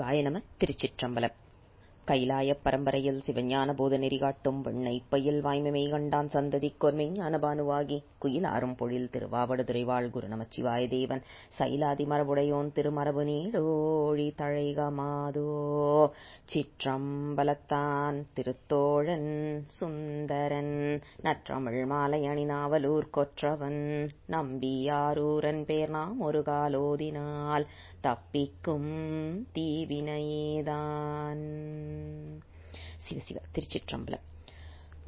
வாய திருச்சிற்றம்பலம் கைலாய பரம்பரையில் சிவஞான போதநெறி காட்டும் வெண்ணை பயில் வாய்மை கண்டான் சந்ததிக் கொர்மெய்ஞான பானுவாகி குயிலாரும் பொழில் திருவாவடுதுறை குரு நமச்சிவாய தேவன் சைலாதி மரபுடையோன் திருமரபு நீடோழி தழைக மாதோ சிற்றம்பலத்தான் திருத்தோழன் சுந்தரன் நற்றமிழ் மாலையணி நாவலூர் கொற்றவன் நம்பியாரூரன் பேர் நாம் ஒரு காலோதினால் தப்பிக்கும் தீவினைதான் சிவ சிவ திருச்சிற்றம்பலம்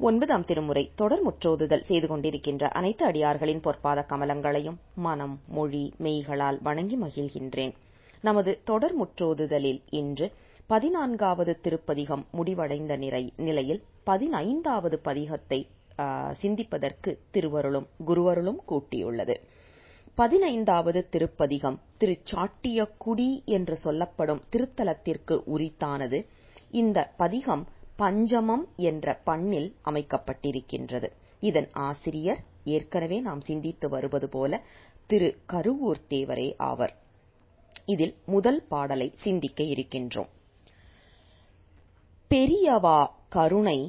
ஒன்பதாம் திருமுறை தொடர் முற்றோதுதல் செய்து கொண்டிருக்கின்ற அனைத்து அடியார்களின் பொற்பாத கமலங்களையும் மனம் மொழி மெய்களால் வணங்கி மகிழ்கின்றேன் நமது தொடர் முற்றோதுதலில் இன்று பதினான்காவது திருப்பதிகம் முடிவடைந்த நிலையில் பதினைந்தாவது பதிகத்தை சிந்திப்பதற்கு திருவருளும் குருவருளும் கூட்டியுள்ளது பதினைந்தாவது திருப்பதிகம் திருச்சாட்டியக்குடி என்று சொல்லப்படும் திருத்தலத்திற்கு உரித்தானது இந்த பதிகம் பஞ்சமம் என்ற பண்ணில் அமைக்கப்பட்டிருக்கின்றது இதன் ஆசிரியர் ஏற்கனவே நாம் சிந்தித்து வருவது போல திரு கருவூர் தேவரே ஆவர் இதில் முதல் பாடலை சிந்திக்க இருக்கின்றோம் பெரியவா கருணை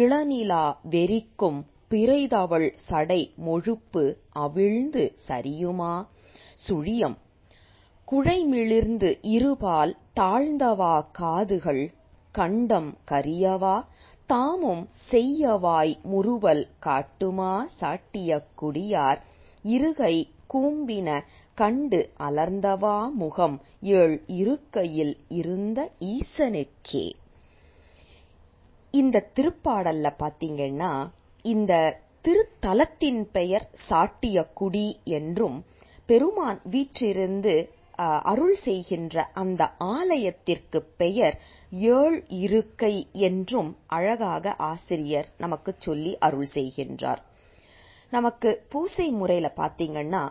இளநிலா வெறிக்கும் பிறைதவள் சடை மொழுப்பு அவிழ்ந்து சரியுமா சுழியம் குழைமிளிர்ந்து இருபால் தாழ்ந்தவா காதுகள் கண்டம் கரியவா தாமும் செய்யவாய் முறுவல் காட்டுமா சாட்டியக் குடியார் இருகை கூம்பின கண்டு அலர்ந்தவா முகம் ஏழ் இருக்கையில் இருந்த ஈசனுக்கே இந்த திருப்பாடல்ல பாத்தீங்கன்னா இந்த திருத்தலத்தின் பெயர் குடி என்றும் பெருமான் வீற்றிருந்து அருள் செய்கின்ற அந்த ஆலயத்திற்கு பெயர் ஏழ் இருக்கை என்றும் அழகாக ஆசிரியர் நமக்கு சொல்லி அருள் செய்கின்றார் நமக்கு பூசை முறையில பாத்தீங்கன்னா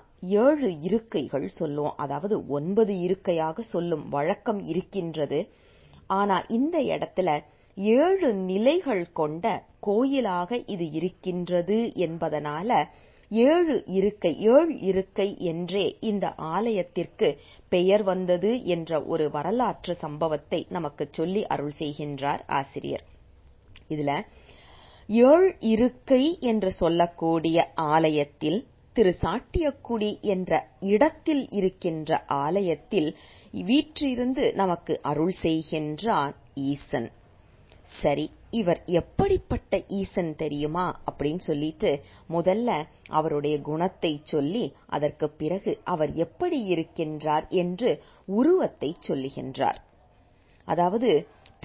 ஏழு இருக்கைகள் சொல்லுவோம் அதாவது ஒன்பது இருக்கையாக சொல்லும் வழக்கம் இருக்கின்றது ஆனா இந்த இடத்துல ஏழு நிலைகள் கொண்ட கோயிலாக இது இருக்கின்றது என்பதனால ஏழு இருக்கை ஏழு இருக்கை என்றே இந்த ஆலயத்திற்கு பெயர் வந்தது என்ற ஒரு வரலாற்று சம்பவத்தை நமக்கு சொல்லி அருள் செய்கின்றார் ஆசிரியர் இதுல ஏழு இருக்கை என்று சொல்லக்கூடிய ஆலயத்தில் திரு சாட்டியக்குடி என்ற இடத்தில் இருக்கின்ற ஆலயத்தில் வீற்றிருந்து நமக்கு அருள் செய்கின்றான் ஈசன் சரி இவர் எப்படிப்பட்ட ஈசன் தெரியுமா அப்படின்னு சொல்லிட்டு முதல்ல அவருடைய குணத்தை சொல்லி அதற்குப் பிறகு அவர் எப்படி இருக்கின்றார் என்று உருவத்தை சொல்லுகின்றார் அதாவது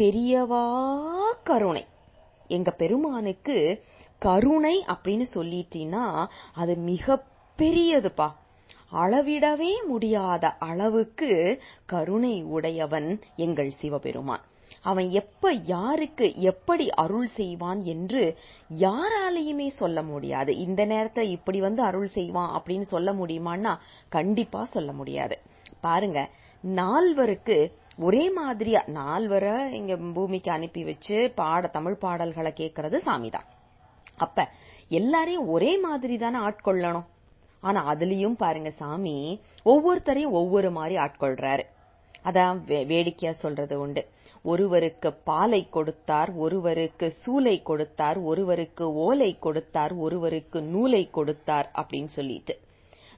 பெரியவா கருணை எங்க பெருமானுக்கு கருணை அப்படின்னு சொல்லிட்டீனா அது மிக பெரியதுப்பா அளவிடவே முடியாத அளவுக்கு கருணை உடையவன் எங்கள் சிவபெருமான் அவன் எப்ப யாருக்கு எப்படி அருள் செய்வான் என்று யாராலையுமே சொல்ல முடியாது இந்த நேரத்தை இப்படி வந்து அருள் செய்வான் அப்படின்னு சொல்ல முடியுமான்னா கண்டிப்பா சொல்ல முடியாது பாருங்க நால்வருக்கு ஒரே மாதிரியா நால்வரை இங்க பூமிக்கு அனுப்பி வச்சு பாட தமிழ் பாடல்களை கேட்கறது சாமிதான் அப்ப எல்லாரையும் ஒரே மாதிரி தானே ஆட்கொள்ளணும் ஆனா அதுலயும் பாருங்க சாமி ஒவ்வொருத்தரையும் ஒவ்வொரு மாதிரி ஆட்கொள்றாரு அதான் வேடிக்கையா சொல்றது உண்டு ஒருவருக்கு பாலை கொடுத்தார் ஒருவருக்கு சூலை கொடுத்தார் ஒருவருக்கு ஓலை கொடுத்தார் ஒருவருக்கு நூலை கொடுத்தார் அப்படின்னு சொல்லிட்டு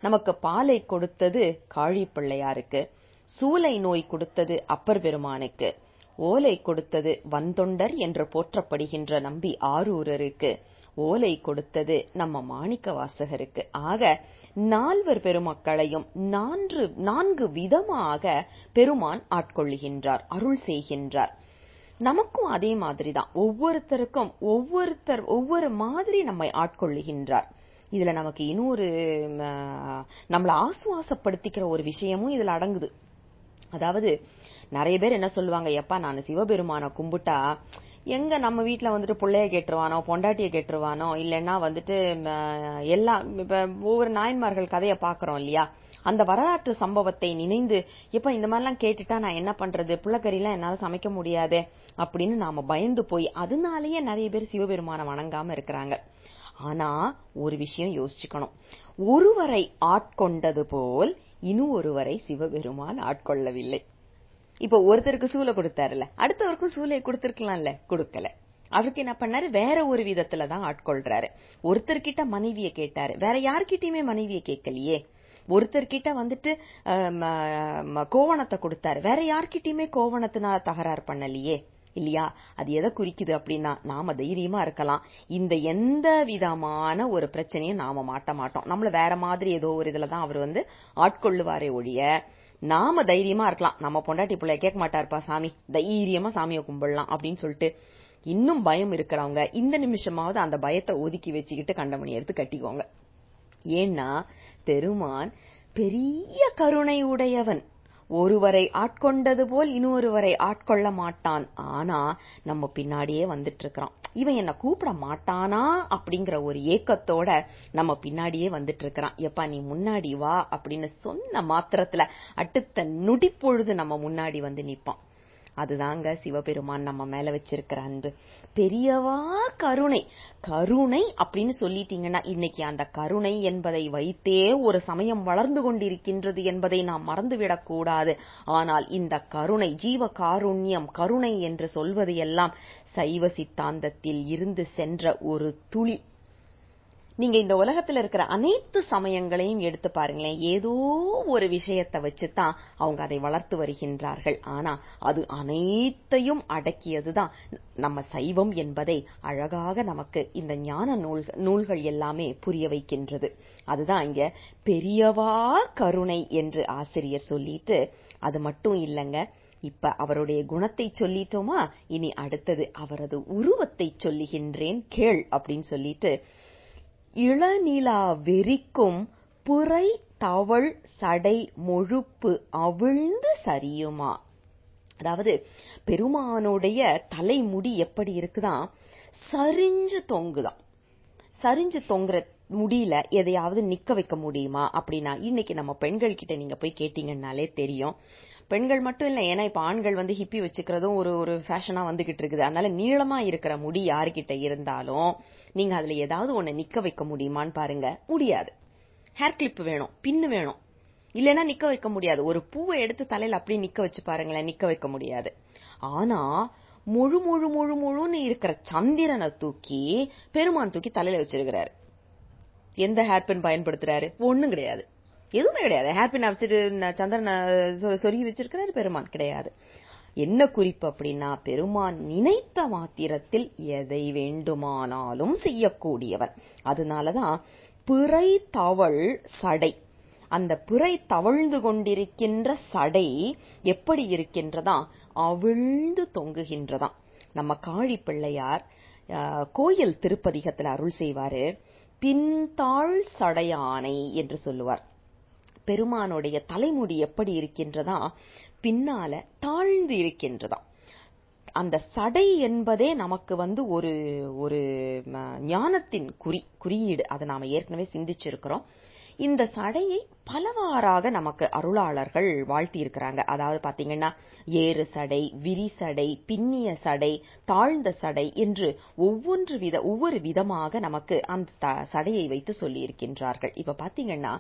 நமக்கு பாலை கொடுத்தது காழி பிள்ளையாருக்கு சூலை நோய் கொடுத்தது அப்பர் பெருமானுக்கு ஓலை கொடுத்தது வந்தொண்டர் என்று போற்றப்படுகின்ற நம்பி ஆரூரருக்கு ஓலை கொடுத்தது நம்ம மாணிக்க வாசகருக்கு ஆக நால்வர் பெருமக்களையும் நான்கு விதமாக பெருமான் ஆட்கொள்ளுகின்றார் அருள் செய்கின்றார் நமக்கும் அதே மாதிரிதான் ஒவ்வொருத்தருக்கும் ஒவ்வொருத்தர் ஒவ்வொரு மாதிரி நம்மை ஆட்கொள்ளுகின்றார் இதுல நமக்கு இன்னொரு நம்மளை ஆசுவாசப்படுத்திக்கிற ஒரு விஷயமும் இதுல அடங்குது அதாவது நிறைய பேர் என்ன சொல்லுவாங்க எப்பா நான் சிவபெருமான கும்பிட்டா எங்கே நம்ம வீட்டில் வந்துட்டு பிள்ளைய கேட்டுருவானோ பொண்டாட்டியை கேட்டுருவானோ இல்லைன்னா வந்துட்டு எல்லா இப்போ ஒவ்வொரு நாயன்மார்கள் கதையை பார்க்குறோம் இல்லையா அந்த வரலாற்று சம்பவத்தை நினைந்து இப்ப இந்த மாதிரிலாம் கேட்டுட்டா நான் என்ன பண்றது புள்ளக்கறிலாம் என்னால சமைக்க முடியாது அப்படின்னு நாம பயந்து போய் அதனாலயே நிறைய பேர் சிவபெருமான வணங்காம இருக்கிறாங்க ஆனா ஒரு விஷயம் யோசிச்சுக்கணும் ஒருவரை ஆட்கொண்டது போல் இன்னும் ஒருவரை சிவபெருமான் ஆட்கொள்ளவில்லை இப்போ ஒருத்தருக்கு சூளை கொடுத்தாருல அடுத்தவருக்கும் சூளை கொடுத்துருக்கலாம்ல கொடுக்கல அவருக்கு என்ன பண்ணாரு வேற ஒரு விதத்துலதான் தான் ஆட்கொள்றாரு ஒருத்தர்கிட்ட மனைவிய கேட்டாரு வேற யார்கிட்டயுமே மனைவிய கேட்கலையே ஒருத்தர்கிட்ட வந்துட்டு கோவணத்தை கொடுத்தாரு வேற யார்கிட்டயுமே கோவணத்தினால தகராறு பண்ணலையே இல்லையா அது எதை குறிக்குது அப்படின்னா நாம தைரியமா இருக்கலாம் இந்த எந்த விதமான ஒரு பிரச்சனையும் நாம மாட்ட மாட்டோம் நம்மள வேற மாதிரி ஏதோ ஒரு இதுலதான் அவர் வந்து ஆட்கொள்ளுவாரே ஒழிய நாம தைரியமா இருக்கலாம் நம்ம பொண்டாட்டி பிள்ளைய கேட்க மாட்டாருப்பா சாமி தைரியமா சாமியை கும்பிடலாம் அப்படின்னு சொல்லிட்டு இன்னும் பயம் இருக்கிறவங்க இந்த நிமிஷமாவது அந்த பயத்தை ஒதுக்கி வச்சுக்கிட்டு கண்டமணி எடுத்து கட்டிக்கோங்க ஏன்னா பெருமான் பெரிய கருணை உடையவன் ஒருவரை ஆட்கொண்டது போல் இன்னொருவரை ஆட்கொள்ள மாட்டான் ஆனா நம்ம பின்னாடியே வந்துட்டு இருக்கிறான் இவன் என்ன கூப்பிட மாட்டானா அப்படிங்கிற ஒரு ஏக்கத்தோட நம்ம பின்னாடியே வந்துட்டு இருக்கிறான் எப்பா நீ முன்னாடி வா அப்படின்னு சொன்ன மாத்திரத்துல அடுத்த நொடி பொழுது நம்ம முன்னாடி வந்து நிப்பான் அதுதாங்க சிவபெருமான் நம்ம மேல வச்சிருக்கிற அன்பு பெரியவா கருணை கருணை அப்படின்னு சொல்லிட்டீங்கன்னா இன்னைக்கு அந்த கருணை என்பதை வைத்தே ஒரு சமயம் வளர்ந்து கொண்டிருக்கின்றது என்பதை நாம் மறந்துவிடக் கூடாது ஆனால் இந்த கருணை ஜீவ காருண்யம் கருணை என்று சொல்வது எல்லாம் சைவ சித்தாந்தத்தில் இருந்து சென்ற ஒரு துளி நீங்க இந்த உலகத்துல இருக்கிற அனைத்து சமயங்களையும் எடுத்து பாருங்களேன் ஏதோ ஒரு விஷயத்தை வச்சுதான் அவங்க அதை வளர்த்து வருகின்றார்கள் ஆனா அது அனைத்தையும் அடக்கியதுதான் நம்ம சைவம் என்பதை அழகாக நமக்கு இந்த ஞான நூல்கள் எல்லாமே புரிய வைக்கின்றது அதுதான் இங்க பெரியவா கருணை என்று ஆசிரியர் சொல்லிட்டு அது மட்டும் இல்லைங்க இப்ப அவருடைய குணத்தை சொல்லிட்டோமா இனி அடுத்தது அவரது உருவத்தை சொல்லுகின்றேன் கேள் அப்படின்னு சொல்லிட்டு இளநிலா வெறிக்கும் புரை தவள் சடை மொழுப்பு அவிழ்ந்து சரியுமா அதாவது பெருமானுடைய தலைமுடி எப்படி இருக்குதான் சரிஞ்சு தொங்குதான் சரிஞ்சு தொங்குற முடியல எதையாவது நிற்க வைக்க முடியுமா அப்படின்னா இன்னைக்கு நம்ம பெண்கள் கிட்ட நீங்க போய் கேட்டீங்கன்னாலே தெரியும் பெண்கள் மட்டும் இல்லை ஏன்னா இப்போ ஆண்கள் வந்து ஹிப்பி வச்சுக்கிறதும் ஒரு ஒரு ஃபேஷனாக வந்துகிட்டு இருக்குது அதனால நீளமா இருக்கிற முடி யாருக்கிட்ட இருந்தாலும் நீங்க அதுல ஏதாவது ஒண்ணு நிக்க வைக்க முடியுமான்னு பாருங்க முடியாது ஹேர் கிளிப் வேணும் பின்னு வேணும் இல்லைன்னா நிக்க வைக்க முடியாது ஒரு பூவை எடுத்து தலையில அப்படியே நிக்க வச்சு பாருங்களேன் நிக்க வைக்க முடியாது ஆனா முழு முழு முழு முழுன்னு இருக்கிற சந்திரனை தூக்கி பெருமான் தூக்கி தலையில வச்சிருக்கிறாரு எந்த ஹேர்பின் பயன்படுத்துறாரு ஒண்ணும் கிடையாது எதுவுமே கிடையாது ஹேர்பின் பின் வச்சுட்டு சந்திரன் சொருகி வச்சிருக்கிறாரு பெருமான் கிடையாது என்ன குறிப்பு அப்படின்னா பெருமான் நினைத்த மாத்திரத்தில் எதை வேண்டுமானாலும் செய்யக்கூடியவன் அதனாலதான் பிறை தவள் சடை அந்த பிறை தவழ்ந்து கொண்டிருக்கின்ற சடை எப்படி இருக்கின்றதா அவிழ்ந்து தொங்குகின்றதாம் நம்ம காழி பிள்ளையார் கோயில் திருப்பதிகத்துல அருள் செய்வாரு பின்தாள் சடையானை என்று சொல்லுவார் பெருமானுடைய தலைமுடி எப்படி இருக்கின்றதா பின்னால தாழ்ந்து இருக்கின்றதா அந்த சடை என்பதே நமக்கு வந்து ஒரு ஒரு ஞானத்தின் குறி குறியீடு அதை நாம ஏற்கனவே சிந்திச்சிருக்கிறோம் இந்த சடையை பலவாறாக நமக்கு அருளாளர்கள் வாழ்த்தியிருக்கிறாங்க அதாவது பார்த்தீங்கன்னா ஏறு சடை விரி சடை பின்னிய சடை தாழ்ந்த சடை என்று ஒவ்வொன்று வித ஒவ்வொரு விதமாக நமக்கு அந்த சடையை வைத்து சொல்லியிருக்கின்றார்கள் இப்போ பார்த்தீங்கன்னா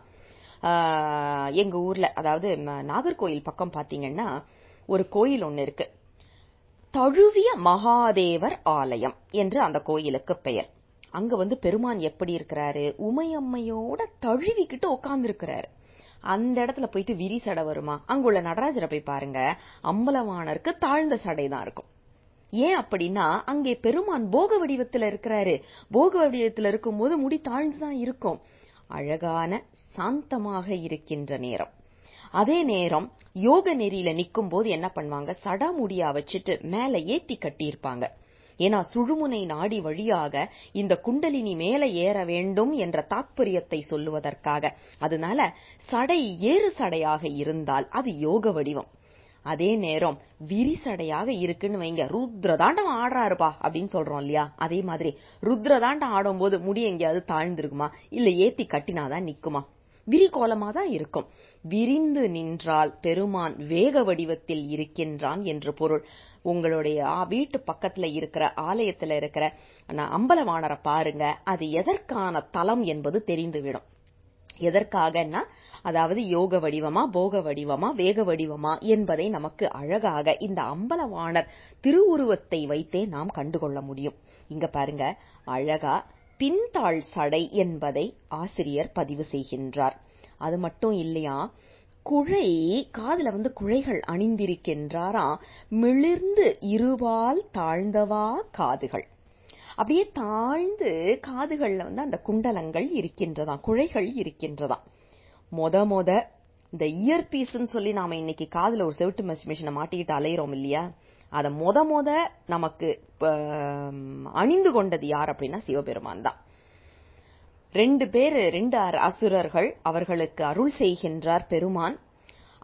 எங்கள் ஊரில் அதாவது நாகர்கோயில் பக்கம் பார்த்தீங்கன்னா ஒரு கோயில் ஒன்று இருக்கு தழுவிய மகாதேவர் ஆலயம் என்று அந்த கோயிலுக்கு பெயர் அங்க வந்து பெருமான் எப்படி இருக்கிறாரு உமையம்மையோட தழுவிக்கிட்டு இருக்கிறாரு அந்த இடத்துல போயிட்டு விரி சடை வருமா அங்குள்ள நடராஜரை போய் பாருங்க அம்பலவானருக்கு தாழ்ந்த சடை தான் இருக்கும் ஏன் அப்படின்னா அங்கே பெருமான் போக வடிவத்துல இருக்கிறாரு போக வடிவத்துல போது முடி தாழ்ந்துதான் இருக்கும் அழகான சாந்தமாக இருக்கின்ற நேரம் அதே நேரம் யோக நெறியில நிக்கும் போது என்ன பண்ணுவாங்க முடியா வச்சுட்டு மேல ஏத்தி கட்டியிருப்பாங்க ஏன்னா சுழுமுனை நாடி வழியாக இந்த குண்டலினி மேலே ஏற வேண்டும் என்ற தாத்பரியத்தை சொல்லுவதற்காக அதனால சடை ஏறு சடையாக இருந்தால் அது யோக வடிவம் அதே நேரம் விரிசடையாக இருக்குன்னு வைங்க ருத்ரதாண்டம் ஆடுறாருப்பா அப்படின்னு சொல்றோம் இல்லையா அதே மாதிரி ருத்ரதாண்டம் ஆடும்போது முடி எங்கேயாவது தாழ்ந்திருக்குமா இல்ல ஏத்தி கட்டினாதான் நிக்குமா விரிகோலமாக தான் இருக்கும் விரிந்து நின்றால் பெருமான் வேக வடிவத்தில் இருக்கின்றான் என்று பொருள் உங்களுடைய வீட்டு பக்கத்துல இருக்கிற ஆலயத்துல இருக்கிற அம்பலவாணரை பாருங்க அது எதற்கான தலம் என்பது தெரிந்துவிடும் எதற்காகன்னா அதாவது யோக வடிவமா போக வடிவமா வேக வடிவமா என்பதை நமக்கு அழகாக இந்த அம்பலவாணர் திருவுருவத்தை வைத்தே நாம் கண்டுகொள்ள முடியும் இங்க பாருங்க அழகா பின்தாள் சடை என்பதை ஆசிரியர் பதிவு செய்கின்றார் அது மட்டும் இல்லையா குழை காதுல வந்து குழைகள் அணிந்திருக்கின்றாரா மிளிர்ந்து இருவால் தாழ்ந்தவா காதுகள் அப்படியே தாழ்ந்து காதுகள்ல வந்து அந்த குண்டலங்கள் இருக்கின்றதா குழைகள் இருக்கின்றதா மொத மொத இந்த இயர் பீஸ்ன்னு சொல்லி நாம இன்னைக்கு காதுல ஒரு செவிட்டு மிஷினை மாட்டிக்கிட்டு அலையிறோம் இல்லையா அதை மொத மொத நமக்கு அணிந்து கொண்டது யார் அப்படின்னா சிவபெருமான் தான் ரெண்டு பேரு ரெண்டு அசுரர்கள் அவர்களுக்கு அருள் செய்கின்றார் பெருமான்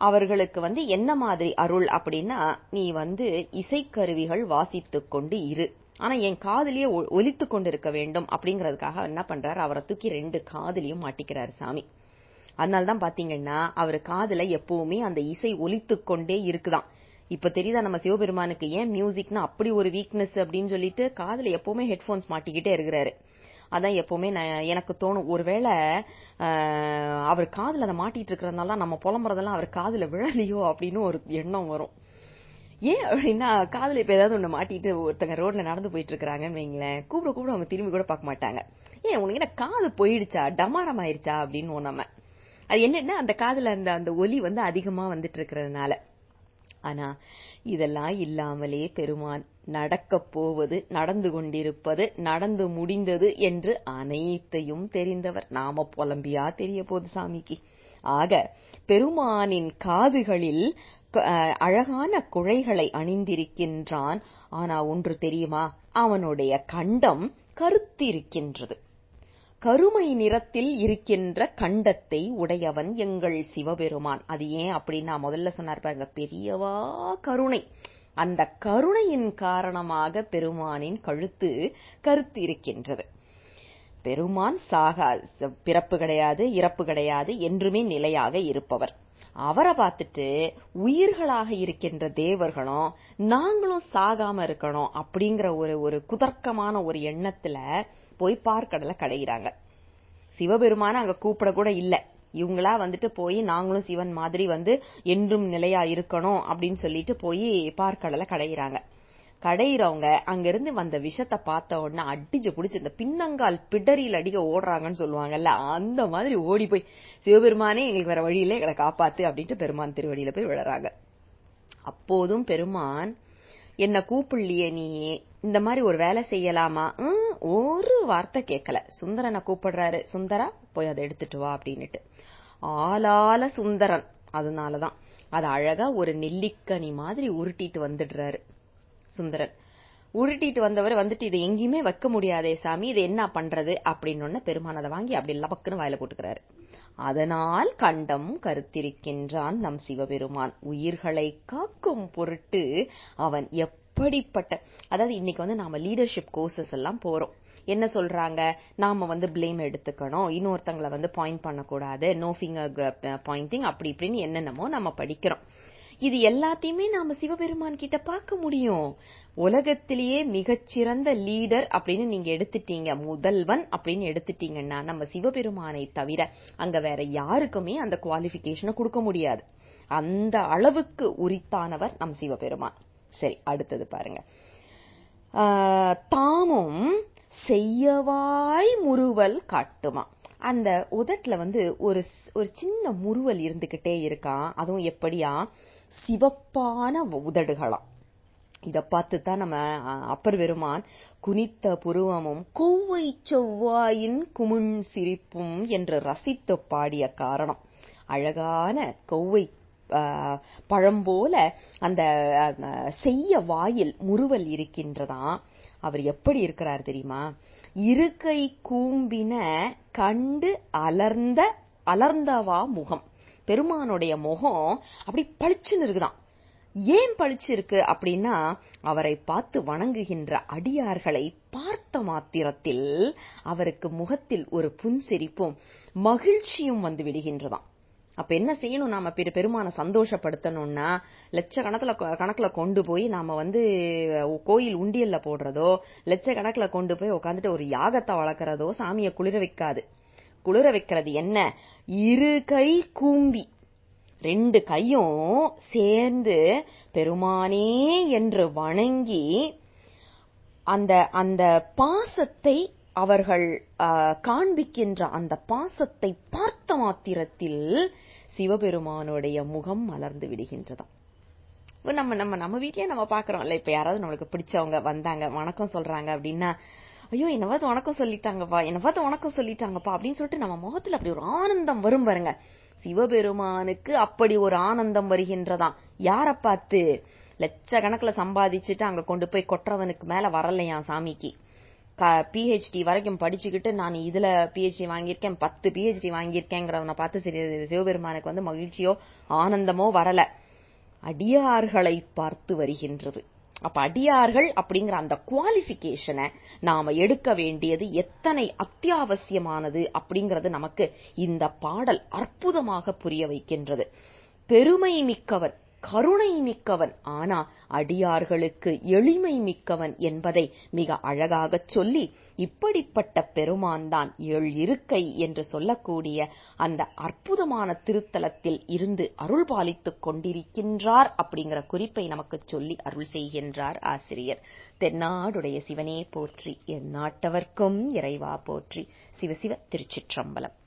அவர்களுக்கு வந்து என்ன மாதிரி அருள் அப்படின்னா நீ வந்து இசைக்கருவிகள் வாசித்து கொண்டு இரு ஆனா என் காதலியே ஒலித்து கொண்டிருக்க வேண்டும் அப்படிங்கறதுக்காக என்ன பண்றாரு அவரை தூக்கி ரெண்டு காதலியும் மாட்டிக்கிறாரு சாமி அதனால்தான் பாத்தீங்கன்னா அவரு காதல எப்பவுமே அந்த இசை ஒலித்து கொண்டே இருக்குதான் இப்போ தெரியுதா நம்ம சிவபெருமானுக்கு ஏன் மியூசிக்னா அப்படி ஒரு வீக்னஸ் அப்படின்னு சொல்லிட்டு காதில் எப்பவுமே ஹெட்ஃபோன்ஸ் மாட்டிக்கிட்டே இருக்கிறாரு அதான் எப்பவுமே எனக்கு தோணும் ஒருவேளை அவர் காதில் அதை மாட்டிட்டு இருக்கிறதுனால நம்ம புலம்புறதெல்லாம் அவர் காதில் விழலையோ அப்படின்னு ஒரு எண்ணம் வரும் ஏன் அப்படின்னா காதல இப்ப ஏதாவது ஒண்ணு மாட்டிட்டு ஒருத்தங்க ரோட்ல நடந்து போயிட்டு இருக்கிறாங்கன்னு வைங்களேன் கூப்பிட கூப்பிட அவங்க திரும்பி கூட பார்க்க மாட்டாங்க ஏன் உனக்கு என்ன காது போயிடுச்சா டமாரம் ஆயிருச்சா அப்படின்னு நம்ம அது என்னன்னா அந்த காதல அந்த அந்த ஒலி வந்து அதிகமா வந்துட்டு இருக்கிறதுனால ஆனா இதெல்லாம் இல்லாமலே பெருமான் நடக்கப் போவது நடந்து கொண்டிருப்பது நடந்து முடிந்தது என்று அனைத்தையும் தெரிந்தவர் நாம புலம்பியா போது சாமிக்கு ஆக பெருமானின் காதுகளில் அழகான குழைகளை அணிந்திருக்கின்றான் ஆனா ஒன்று தெரியுமா அவனுடைய கண்டம் கருத்திருக்கின்றது கருமை நிறத்தில் இருக்கின்ற கண்டத்தை உடையவன் எங்கள் சிவபெருமான் அது ஏன் அப்படின்னு நான் முதல்ல சொன்னார் பாருங்க பெரியவா கருணை அந்த கருணையின் காரணமாக பெருமானின் கழுத்து கருத்து இருக்கின்றது பெருமான் சாகா பிறப்பு கிடையாது இறப்பு கிடையாது என்றுமே நிலையாக இருப்பவர் அவரை பார்த்துட்டு உயிர்களாக இருக்கின்ற தேவர்களும் நாங்களும் சாகாம இருக்கணும் அப்படிங்கிற ஒரு ஒரு குதர்க்கமான ஒரு எண்ணத்துல போய் பார்க்கடலை கடையிறாங்க சிவபெருமான அங்க கூப்பிட கூட இல்லை இவங்களா வந்துட்டு போய் நாங்களும் சிவன் மாதிரி வந்து என்றும் நிலையா இருக்கணும் அப்படின்னு சொல்லிட்டு போய் பார்க்கடலை கடையிறாங்க கடையிறவங்க அங்கிருந்து வந்த விஷத்தை பார்த்த உடனே அடிச்சு புடிச்சு இந்த பின்னங்கால் பிடரியில் அடிக்க ஓடுறாங்கன்னு சொல்லுவாங்கல்ல அந்த மாதிரி ஓடி போய் சிவபெருமானே எங்களுக்கு வேற வழியில எங்களை காப்பாத்து அப்படின்ட்டு பெருமான் திருவடியில போய் விழறாங்க அப்போதும் பெருமான் என்ன கூப்பிடலையே நீயே இந்த மாதிரி ஒரு வேலை செய்யலாமா ஒரு வார்த்தை கேட்கல சுந்தரனை கூப்பிடுறாரு சுந்தரா போய் அதை எடுத்துட்டு வா அப்படின்னுட்டு ஆளால சுந்தரன் அதனாலதான் அது அழகா ஒரு நெல்லிக்கனி மாதிரி உருட்டிட்டு வந்துடுறாரு சுந்தரன் உருட்டிட்டு வந்தவரை வந்துட்டு இதை எங்கேயுமே வைக்க முடியாதே சாமி இது என்ன பண்றது அப்படின்னு பெருமானதை வாங்கி அப்படி லபக்குன்னு வாயில போட்டுக்கிறாரு அதனால் கண்டம் கருத்திருக்கின்றான் நம் சிவபெருமான் உயிர்களை காக்கும் பொருட்டு அவன் அப்படிப்பட்ட அதாவது இன்னைக்கு வந்து நாம லீடர்ஷிப் கோர்சஸ் எல்லாம் போறோம் என்ன சொல்றாங்க நாம வந்து பிளேம் எடுத்துக்கணும் இன்னொருத்தங்களை வந்து பாயிண்ட் பண்ணக்கூடாது நோ ஃபிங்கர் பாயிண்டிங் அப்படி இப்படின்னு என்னென்னமோ நம்ம படிக்கிறோம் இது எல்லாத்தையுமே நாம சிவபெருமான் கிட்ட பார்க்க முடியும் உலகத்திலேயே மிகச்சிறந்த லீடர் அப்படின்னு நீங்க எடுத்துட்டீங்க முதல்வன் அப்படின்னு எடுத்துட்டீங்கன்னா நம்ம சிவபெருமானை தவிர அங்க வேற யாருக்குமே அந்த குவாலிபிகேஷனை கொடுக்க முடியாது அந்த அளவுக்கு உரித்தானவர் நம் சிவபெருமான் சரி அடுத்தது பாருங்க தாமும் செய்யவாய் முறுவல் காட்டுமா அந்த உதட்டுல வந்து ஒரு ஒரு சின்ன முறுவல் இருந்துகிட்டே இருக்கான் அதுவும் எப்படியா சிவப்பான உதடுகளாம் இத பார்த்து தான் நம்ம அப்பர் பெருமான் குனித்த புருவமும் கொவ்வை செவ்வாயின் குமுன் சிரிப்பும் என்று ரசித்து பாடிய காரணம் அழகான கொவ்வை பழம் போல அந்த செய்ய வாயில் முறுவல் இருக்கின்றதாம் அவர் எப்படி இருக்கிறார் தெரியுமா இருக்கை கூம்பின கண்டு அலர்ந்த அலர்ந்தவா முகம் பெருமானுடைய முகம் அப்படி பளிச்சுன்னு இருக்குதான் ஏன் பளிச்சு இருக்கு அப்படின்னா அவரை பார்த்து வணங்குகின்ற அடியார்களை பார்த்த மாத்திரத்தில் அவருக்கு முகத்தில் ஒரு புன்சிரிப்பும் மகிழ்ச்சியும் வந்து விடுகின்றதாம் அப்ப என்ன செய்யணும் நாம பெரு பெருமான சந்தோஷப்படுத்தணும்னா கணத்துல கணக்கில் கொண்டு போய் நாம வந்து கோயில் உண்டியல்ல போடுறதோ லட்ச கணக்குல கொண்டு போய் உட்காந்துட்டு ஒரு யாகத்தை வளர்க்குறதோ சாமியை குளிர வைக்காது குளிர வைக்கிறது என்ன இரு கை கூம்பி ரெண்டு கையும் சேர்ந்து பெருமானே என்று வணங்கி அந்த அந்த பாசத்தை அவர்கள் காண்பிக்கின்ற அந்த பாசத்தை பார்த்த மாத்திரத்தில் சிவபெருமானுடைய முகம் மலர்ந்து விடுகின்றதாம் நம்ம நம்ம நம்ம வீட்லயே நம்ம இல்ல இப்ப யாராவது நம்மளுக்கு பிடிச்சவங்க வந்தாங்க வணக்கம் சொல்றாங்க அப்படின்னா ஐயோ என்னவாது வணக்கம் சொல்லிட்டாங்கப்பா என்னவாது வணக்கம் சொல்லிட்டாங்கப்பா அப்படின்னு சொல்லிட்டு நம்ம முகத்துல அப்படி ஒரு ஆனந்தம் வரும் பாருங்க சிவபெருமானுக்கு அப்படி ஒரு ஆனந்தம் வருகின்றதாம் யார பார்த்து லட்சக்கணக்கில் சம்பாதிச்சுட்டு அங்க கொண்டு போய் கொற்றவனுக்கு மேல வரலையா சாமிக்கு பிஹெச்டி வரைக்கும் படிச்சுக்கிட்டு நான் இதுல பிஹெச்டி வாங்கியிருக்கேன் பத்து பிஹெச்டி வாங்கியிருக்கேங்கிறவனை பார்த்து சிறிது சிவபெருமானுக்கு வந்து மகிழ்ச்சியோ ஆனந்தமோ வரல அடியார்களை பார்த்து வருகின்றது அப்ப அடியார்கள் அப்படிங்கிற அந்த குவாலிபிகேஷனை நாம எடுக்க வேண்டியது எத்தனை அத்தியாவசியமானது அப்படிங்கிறது நமக்கு இந்த பாடல் அற்புதமாக புரிய வைக்கின்றது பெருமை மிக்கவன் கருணை மிக்கவன் ஆனா அடியார்களுக்கு எளிமை மிக்கவன் என்பதை மிக அழகாகச் சொல்லி இப்படிப்பட்ட பெருமான் தான் இருக்கை என்று சொல்லக்கூடிய அந்த அற்புதமான திருத்தலத்தில் இருந்து அருள்பாலித்துக் கொண்டிருக்கின்றார் அப்படிங்கிற குறிப்பை நமக்குச் சொல்லி அருள் செய்கின்றார் ஆசிரியர் தென்னாடுடைய சிவனே போற்றி எந்நாட்டவர்க்கும் இறைவா போற்றி சிவசிவ திருச்சிற்றம்பலம்